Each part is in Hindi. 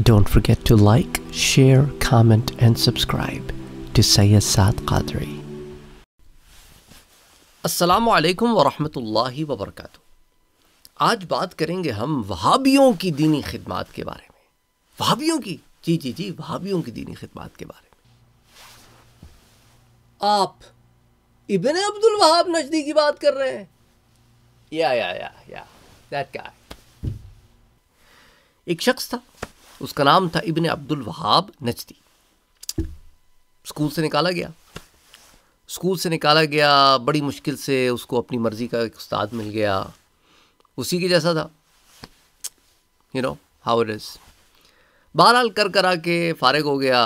Don't forget to like, share, comment and subscribe to Sayyid Saad Qadri. असलकम वरहमल वबरक आज बात करेंगे हम वहाबियों की दीनी खिदमत के बारे में वहाबियों की जी जी जी वहाबियों की दीनी खिदमत के बारे में आप इबन अब्दुल वहाब नजदी की बात कर रहे हैं या या या या दैट गाय एक शख्स था उसका नाम था इबन अब्दुल वहाब नचती स्कूल से निकाला गया स्कूल से निकाला गया बड़ी मुश्किल से उसको अपनी मर्ज़ी का एक उस्ताद मिल गया उसी के जैसा था you know how it is बहरहाल कर करा के फारग हो गया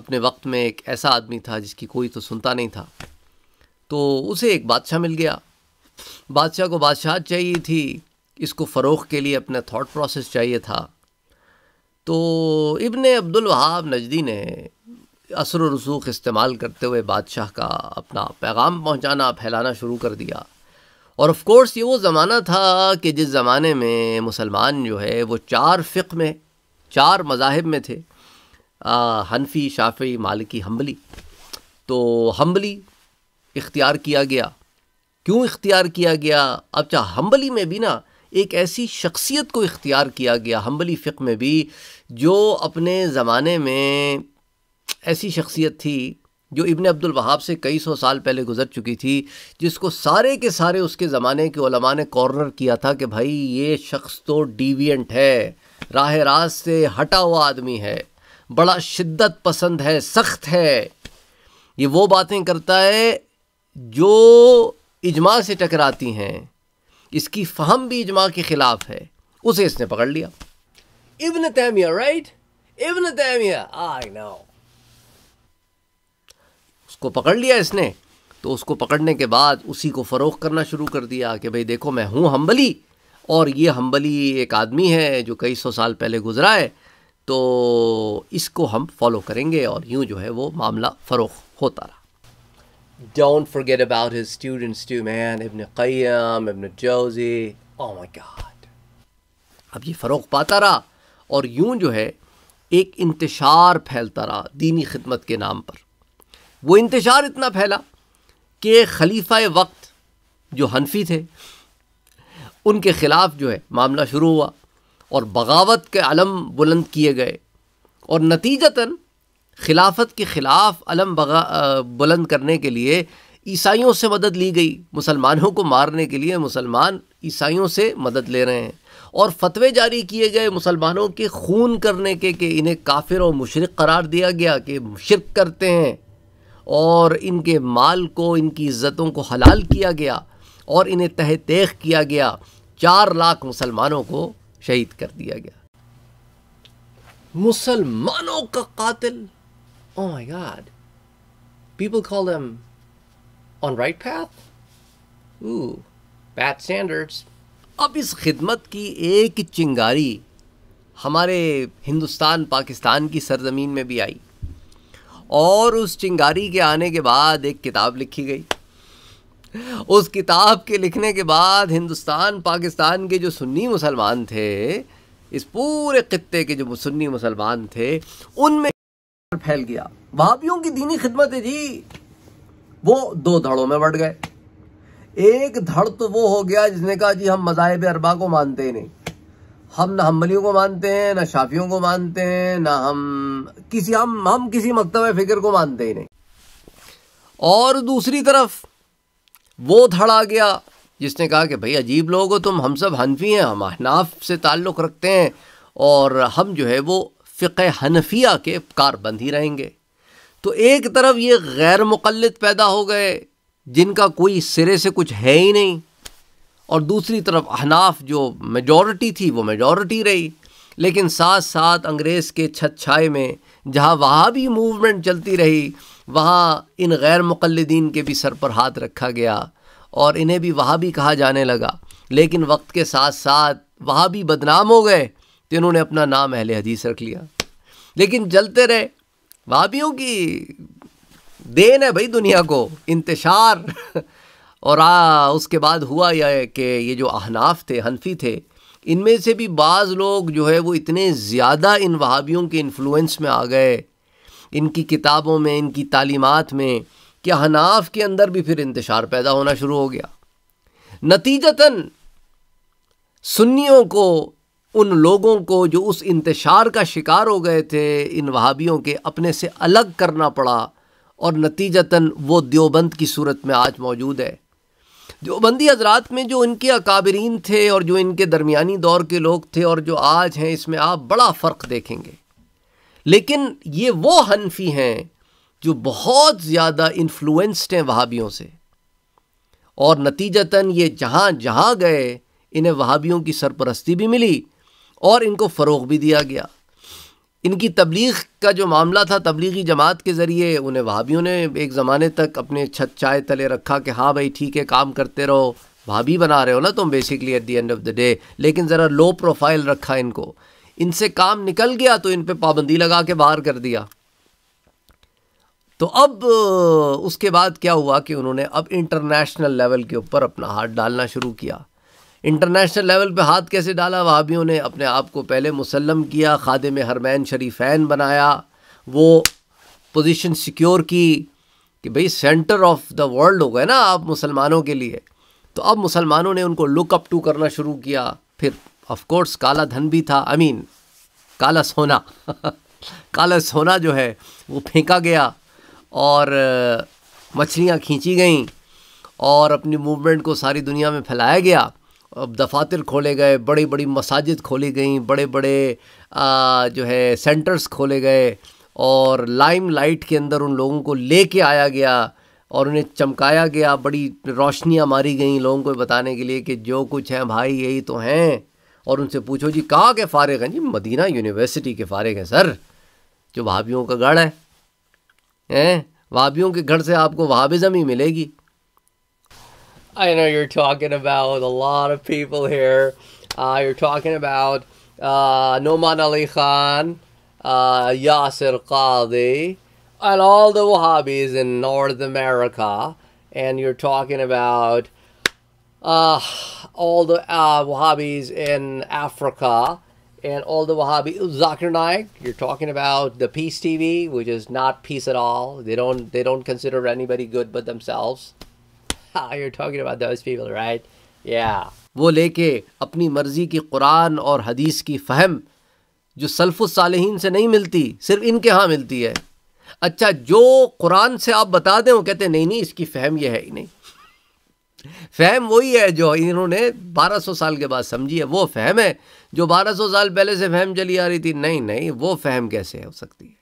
अपने वक्त में एक ऐसा आदमी था जिसकी कोई तो सुनता नहीं था तो उसे एक बादशाह मिल गया बादशाह को बादशाह चाहिए थी इसको फ़रोख के लिए अपना थाट प्रोसेस चाहिए था तो इबन अब्दुल वहाब नजदी ने असर रसूख इस्तेमाल करते हुए बादशाह का अपना पैगाम पहुंचाना फैलाना शुरू कर दिया और ऑफ़ कोर्स ये वो ज़माना था कि जिस ज़माने में मुसलमान जो है वो चार फ़िक में चार मजाहब में थे हनफी शाफी मालिकी हम्बली तो हम्बली इख्तियार किया गया क्यों इख्तियार किया गया अब चाहे हम्बली में भी ना एक ऐसी शख्सियत को इख्तियार किया गया हम्बली फ़िक में भी जो अपने ज़माने में ऐसी शख्सियत थी जो इबन अब्दुल वहाब से कई सौ साल पहले गुजर चुकी थी जिसको सारे के सारे उसके ज़माने के उलमा ने कॉर्नर किया था कि भाई ये शख्स तो डीवियंट है राह राज से हटा हुआ आदमी है बड़ा शिद्दत पसंद है सख्त है ये वो बातें करता है जो इजमा से टकराती हैं इसकी फहम भी इजमा के ख़िलाफ़ है उसे इसने पकड़ लिया Ibn Taymiyyah right Ibn Taymiyyah I know उसको पकड़ लिया इसने तो उसको पकड़ने के बाद उसी को फ़रोख़ करना शुरू कर दिया कि भाई देखो मैं हूँ हम्बली और ये हम्बली एक आदमी है जो कई सौ साल पहले गुजरा है तो इसको हम फॉलो करेंगे और यूँ जो है वो मामला फरोख होता रहा don't forget about his students too, man. Ibn Qayyim, Ibn Jozi. Oh my God. अब ये फ़रोग पाता रहा और यूं जो है एक इंतशार फैलता रहा दीनी खिदमत के नाम पर वो इंतशार इतना फैला कि खलीफा वक्त जो हनफी थे उनके ख़िलाफ़ जो है मामला शुरू हुआ और बगावत के अलम बुलंद किए गए और नतीजतन खिलाफत के ख़िलाफ़ अलम बगा बुलंद करने के लिए ईसाइयों से मदद ली गई मुसलमानों को मारने के लिए मुसलमान ईसाइयों से मदद ले रहे हैं और फतवे जारी किए गए मुसलमानों के खून करने के कि इन्हें काफिर और मुशरक करार दिया गया कि शिरक करते हैं और इनके माल को इनकी इज़्ज़तों को हलाल किया गया और इन्हें तह तेख किया गया चार लाख मुसलमानों को शहीद कर दिया गया मुसलमानों का कातिल Oh my god. People call him on right path? Ooh, bad standards. अब इस खिदमत की एक चिंगारी हमारे हिंदुस्तान पाकिस्तान की सरजमीन में भी आई और उस चिंगारी के आने के बाद एक किताब लिखी गई उस किताब के लिखने के बाद हिंदुस्तान पाकिस्तान के जो सुन्नी मुसलमान थे इस पूरे खत्ते के जो सुन्नी मुसलमान थे उनमें में फैल गया भाभीियों की दीनी खिदमत है जी वो दो धड़ों में बढ़ गए एक धड़ तो वो हो गया जिसने कहा जी हम मजाहब अरबा को मानते ही नहीं हम ना हम्बलियों को मानते हैं ना शाफियों को मानते हैं ना हम किसी हम हम किसी मकतब फिक्र को मानते ही नहीं और दूसरी तरफ वो धड़ आ गया जिसने कहा कि भाई अजीब लोग हो तुम हम सब हनफी हैं हम हनाफ से ताल्लुक़ रखते हैं और हम जो है वो फ़िक हनफिया के कारबंद ही रहेंगे तो एक तरफ ये गैर मुकलद पैदा हो गए जिनका कोई सिरे से कुछ है ही नहीं और दूसरी तरफ अहनाफ जो मेजॉरिटी थी वो मेजॉरिटी रही लेकिन साथ साथ अंग्रेज़ के छत छाए में जहाँ वहाँ भी मूवमेंट चलती रही वहाँ इन गैर मुकलदीन के भी सर पर हाथ रखा गया और इन्हें भी वहाँ भी कहा जाने लगा लेकिन वक्त के साथ साथ वहाँ भी बदनाम हो गए तो इन्होंने अपना नाम अहले हदीस रख लिया लेकिन जलते रहे वाबियों की देन है भाई दुनिया को इंतशार और आ, उसके बाद हुआ यह कि ये जो अहनाफ थे हनफी थे इनमें से भी बाज़ लोग जो है वो इतने ज़्यादा इन वहाबियों के इन्फ्लुएंस में आ गए इनकी किताबों में इनकी तालीमत में कि हनाफ के अंदर भी फिर इंतशार पैदा होना शुरू हो गया नतीजतन सुन्नियों को उन लोगों को जो उस इंतशार का शिकार हो गए थे इन वहाबियों के अपने से अलग करना पड़ा और नतीजतन वो देवबंद की सूरत में आज मौजूद है देवबंदी हजरात में जो इनके अकाबरीन थे और जो इनके दरमियानी दौर के लोग थे और जो आज हैं इसमें आप बड़ा फ़र्क देखेंगे लेकिन ये वो हनफी हैं जो बहुत ज़्यादा इन्फ्लुएंस्ड हैं वहाबियों से और नतीजतन ये जहाँ जहाँ गए इन्हें वहाबियों की सरपरस्ती भी मिली और इनको फ़रोग भी दिया गया इनकी तबलीग का जो मामला था तबलीगी जमात के ज़रिए उन्हें भाभीियों ने एक ज़माने तक अपने छत चाय तले रखा कि हाँ भाई ठीक है काम करते रहो भाभी बना रहे हो ना तुम basically at the end of the day लेकिन ज़रा लो प्रोफाइल रखा इनको इनसे काम निकल गया तो इन पर पाबंदी लगा के बाहर कर दिया तो अब उसके बाद क्या हुआ कि उन्होंने अब इंटरनेशनल लेवल के ऊपर अपना हाथ डालना शुरू किया इंटरनेशनल लेवल पे हाथ कैसे डाला वहाबियों ने अपने आप को पहले मुसलम किया में हरमैन शरीफैन बनाया वो पोजीशन सिक्योर की कि भाई सेंटर ऑफ द वर्ल्ड हो गए ना आप मुसलमानों के लिए तो अब मुसलमानों ने उनको लुक अप टू करना शुरू किया फिर ऑफ कोर्स काला धन भी था आई मीन काला सोना काला सोना जो है वो फेंका गया और मछलियाँ खींची गईं और अपनी मूवमेंट को सारी दुनिया में फैलाया गया दफातर खोले गए बड़ी बड़ी मसाजिद खोली गई बड़े बड़े आ, जो है सेंटर्स खोले गए और लाइम लाइट के अंदर उन लोगों को ले के आया गया और उन्हें चमकाया गया बड़ी रोशनियाँ मारी गई लोगों को बताने के लिए कि जो कुछ हैं भाई यही तो हैं और उनसे पूछो जी कहाँ के फ़ारग हैं जी मदीना यूनिवर्सिटी के फ़ारग हैं सर जो भाभीियों का गढ़ है हैं भाभीियों के घर से आपको वहाबिज़म ही मिलेगी I know you're talking about a lot of people here. Uh, you're talking about uh, Noman Ali Khan, uh, Yasser Qadi, and all the Wahhabis in North America. And you're talking about uh, all the uh, Wahhabis in Africa and all the Wahhabi Zakir Naik. You're talking about the Peace TV, which is not peace at all. They don't they don't consider anybody good but themselves. you're talking about those people, right? Yeah. वो लेके अपनी मर्ज़ी की कुरान और हदीस की फहम जो सल्फ़ुसालहीन से नहीं मिलती सिर्फ इनके यहाँ मिलती है अच्छा जो कुरान से आप बता दें वो कहते हैं नहीं नहीं इसकी फहम ये है ही नहीं फहम वही है जो इन्होंने 1200 साल के बाद समझी है वो फहम है जो 1200 साल पहले से फहम चली आ रही थी नहीं नहीं वो फहम कैसे हो सकती है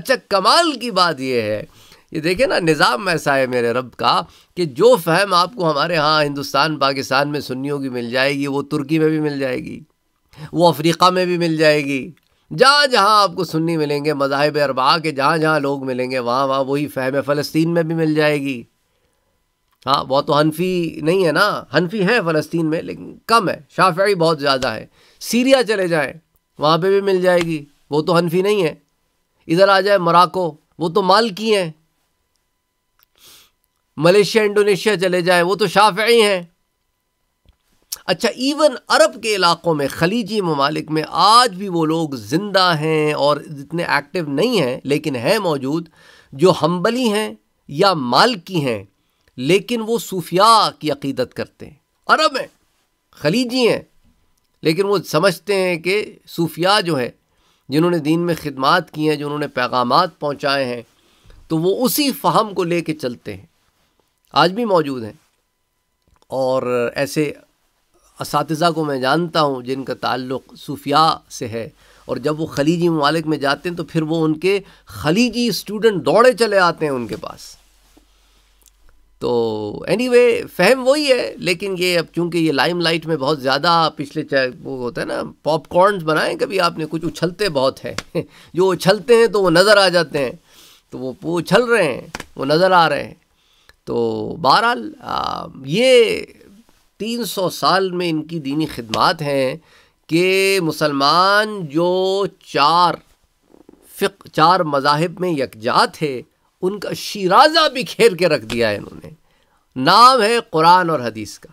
अच्छा कमाल की बात यह है ये देखिए ना निज़ाम ऐसा है मेरे रब का कि जो फहम आपको हमारे यहाँ हिंदुस्तान पाकिस्तान में सुन्नियों की मिल जाएगी वो तुर्की में भी मिल जाएगी वो अफ्रीका में भी मिल जाएगी जहाँ जहाँ आपको सुन्नी मिलेंगे मजाहब अरबा के जहाँ जहाँ लोग मिलेंगे वहाँ वहाँ वही फहम फ़लस्तीन में भी मिल जाएगी हाँ वह तो हनफी नहीं है ना हनफी है फ़लस्तीन में लेकिन कम है शाफी बहुत ज़्यादा है सीरिया चले जाएँ वहाँ पर भी मिल जाएगी वो तो हनफी नहीं है इधर आ जाए मराको वो तो माल की हैं मलेशिया इंडोनेशिया चले जाएं वो तो शाफी हैं अच्छा इवन अरब के इलाक़ों में खलीजी ममालिक में आज भी वो लोग ज़िंदा हैं और इतने एक्टिव नहीं हैं लेकिन हैं मौजूद जो हम्बली हैं या मालकी हैं लेकिन वो सूफिया की अकीदत करते हैं अरब हैं खलीजी हैं लेकिन वो समझते हैं कि सूफिया जो है जिन्होंने दीन में खिदमात की हैं जिन्होंने पैगाम पहुँचाए हैं तो वो उसी फ़हम को ले कर चलते हैं आज भी मौजूद हैं और ऐसे इस को मैं जानता हूँ जिनका ताल्लुक़ सूफिया से है और जब वो खलीजी ममालिक में जाते हैं तो फिर वो उनके खलीजी स्टूडेंट दौड़े चले आते हैं उनके पास तो एनी वे फहम वही है लेकिन ये अब चूंकि ये लाइम लाइट में बहुत ज़्यादा पिछले चाहे वो होता है ना पॉपकॉर्न बनाएं कभी आपने कुछ उछलते बहुत हैं जो उछलते हैं तो वो नज़र आ जाते हैं तो वो उछल रहे हैं वो नज़र आ रहे हैं तो बहरहाल ये तीन सौ साल में इनकी दीनी खिदमत हैं कि मुसलमान जो चार फ़िक चार मजाहब में यकजा थे उनका शिराजा बिखेर के रख दिया है इन्होंने नाम है कुरान और हदीस का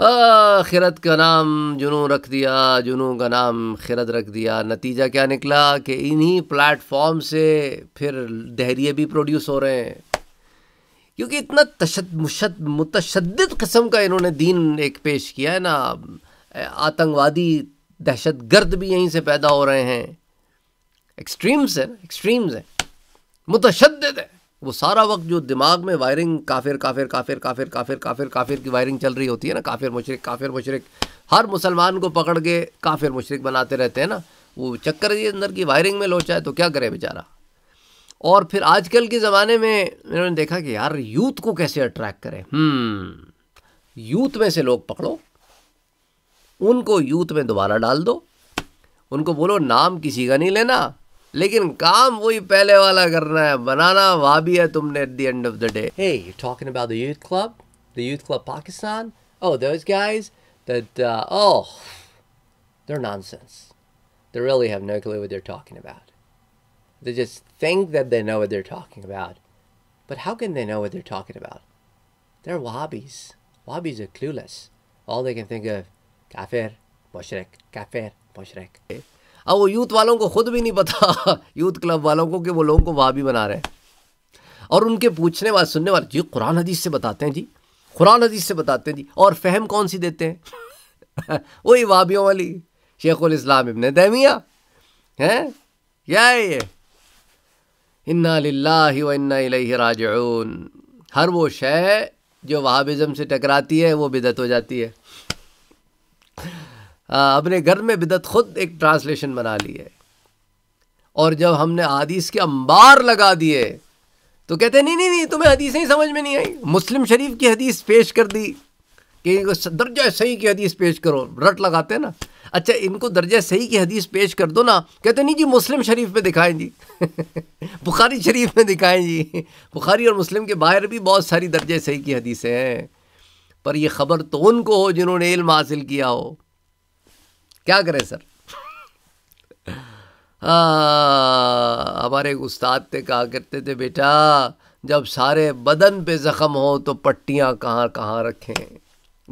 खिरत का नाम जुनू रख दिया जुनू का नाम खिरत रख दिया नतीजा क्या निकला कि इन्हीं प्लेटफॉर्म से फिर दहरिए भी प्रोड्यूस हो रहे हैं क्योंकि इतना तशद मुतशद कस्म का इन्होंने दीन एक पेश किया है ना आतंकवादी दहशत गर्द भी यहीं से पैदा हो रहे हैं एक्सट्रीम्स हैं एक्सट्रीम्स हैं मुतशद है वो सारा वक्त जो दिमाग में वायरिंग काफिर काफिर काफिर काफिर काफिर काफिर काफिर की वायरिंग चल रही होती है ना काफिर मशरक काफिर मुशरक हर मुसलमान को पकड़ के काफिर मशरक बनाते रहते हैं ना वो चक्कर ये अंदर की वायरिंग में लोचा है तो क्या करे बेचारा और फिर आजकल के ज़माने में इन्होंने देखा कि यार यूथ को कैसे अट्रैक्ट करें हम्म, यूथ में से लोग पकड़ो उनको यूथ में दोबारा डाल दो उनको बोलो नाम किसी का नहीं लेना लेकिन काम वही पहले वाला करना है बनाना वहाँ भी है तुमने at the end of the day hey you talking about the youth club the youth club Pakistan those guys that they're nonsense. They really have no clue what they're talking about. They just think that they know what they're talking about. But how can they know what they're talking about? They're Wahhabis. Wahhabis are clueless. All they can think of, kafir, mushrik, kafir, mushrik. अब वो यूथ वालों को खुद भी नहीं पता यूथ क्लब वालों को कि वो लोगों को वहाँ भी बना रहे हैं और उनके पूछने वाले सुनने वाले जी कुरान हदीस से बताते हैं जी कुरान हदीस से बताते हैं जी और फहम कौन सी देते हैं वही वाबियों वाली शेखुल इस्लाम इब्ने तैमिया हैं क्या है ये इन्ना लाही व इन्ना हर वो शय जो वहाबिज़म से टकराती है वो बिदत हो जाती है हाँ, अपने घर में बिदत खुद एक ट्रांसलेशन बना ली है और जब हमने हदीस के अंबार लगा दिए तो कहते नहीं नहीं नहीं तुम्हें हदीस ही समझ में नहीं आई मुस्लिम शरीफ की हदीस पेश कर दी कि दर्जा सही की हदीस पेश करो रट लगाते ना अच्छा इनको दर्जा सही की हदीस पेश कर दो ना कहते नहीं जी मुस्लिम शरीफ में दिखाएं जी बुखारी शरीफ में दिखाएं जी बुखारी और मुस्लिम के बाहर भी बहुत सारी दर्जा सही की हदीसें हैं पर यह ख़बर तो उनको हो जिन्होंने इल्म हासिल किया हो क्या करें सर हाँ, हमारे उस्ताद थे कहा करते थे बेटा जब सारे बदन पे ज़ख़म हो तो पट्टियाँ कहाँ कहाँ रखें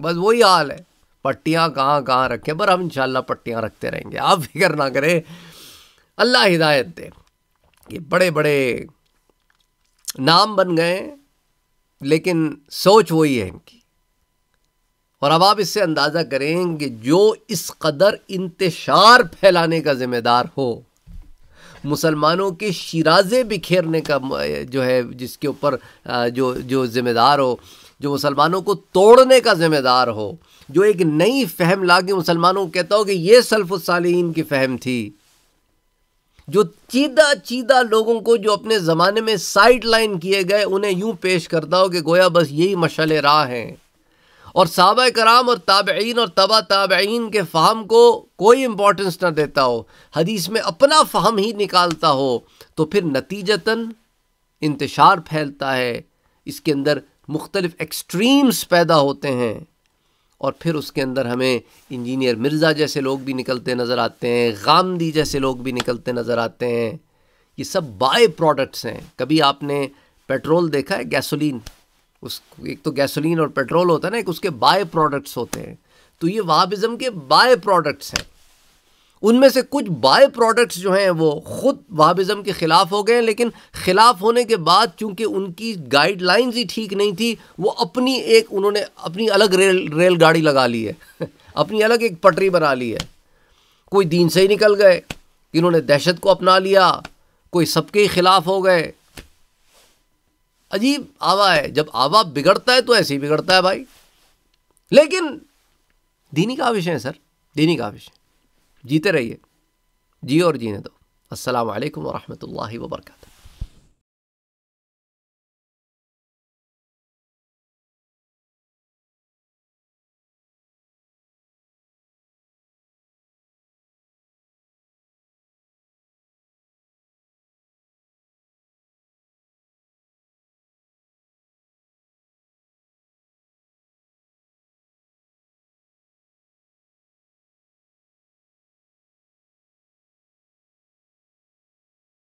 बस वही हाल है पट्टियाँ कहाँ कहाँ रखें पर हम इंशाल्लाह पट्टियाँ रखते रहेंगे आप फिक्र ना करें अल्लाह हिदायत दे ये बड़े बड़े नाम बन गए लेकिन सोच वही है इनकी और अब आप इससे अंदाज़ा करें कि जो इस कदर इंतशार फैलाने का ज़िम्मेदार हो मुसलमानों के शराजे बिखेरने का जो है जिसके ऊपर जो जो ज़िम्मेदार हो जो मुसलमानों को तोड़ने का ज़िम्मेदार हो जो एक नई फहम ला के मुसलमानों को कहता हो कि ये सल्फ़ुसालीन की फहम थी जो चीदा चीदा लोगों को जो अपने ज़माने में साइड लाइन किए गए उन्हें यूं पेश करता हो कि गोया बस यही मशल राह हैं और सबा कराम और ताबेन और तबा ताबेन के फ़ाम को कोई इम्पोर्टेंस ना देता हो हदीस में अपना फ़ाम ही निकालता हो तो फिर नतीजतन इंतशार फैलता है इसके अंदर मुख्तलिफ़ एक्सट्रीम्स पैदा होते हैं और फिर उसके अंदर हमें इंजीनियर मिर्ज़ा जैसे लोग भी निकलते नज़र आते हैं गामदी जैसे लोग भी निकलते नज़र आते हैं ये सब बाय प्रोडक्ट्स हैं कभी आपने पेट्रोल देखा है गैसोलीन उस एक तो गैसोलीन और पेट्रोल होता है ना एक उसके बाय प्रोडक्ट्स होते हैं तो ये वहाबिज़म के बाय प्रोडक्ट्स हैं उनमें से कुछ बाय प्रोडक्ट्स जो हैं वो ख़ुद वहाबिज़म के ख़िलाफ़ हो गए लेकिन ख़िलाफ़ होने के बाद चूंकि उनकी गाइडलाइंस ही ठीक नहीं थी वो अपनी एक उन्होंने अपनी अलग रेल रेलगाड़ी लगा ली है अपनी अलग एक पटरी बना ली है कोई दीन से ही निकल गए इन्होंने दहशत को अपना लिया कोई सबके ही ख़िलाफ़ हो गए अजीब आवा है जब आवा बिगड़ता है तो ऐसे ही बिगड़ता है भाई लेकिन दीनी का विषय है सर दीनी का विषय जीते रहिए जी और जीने दो असल वरहमल वर्का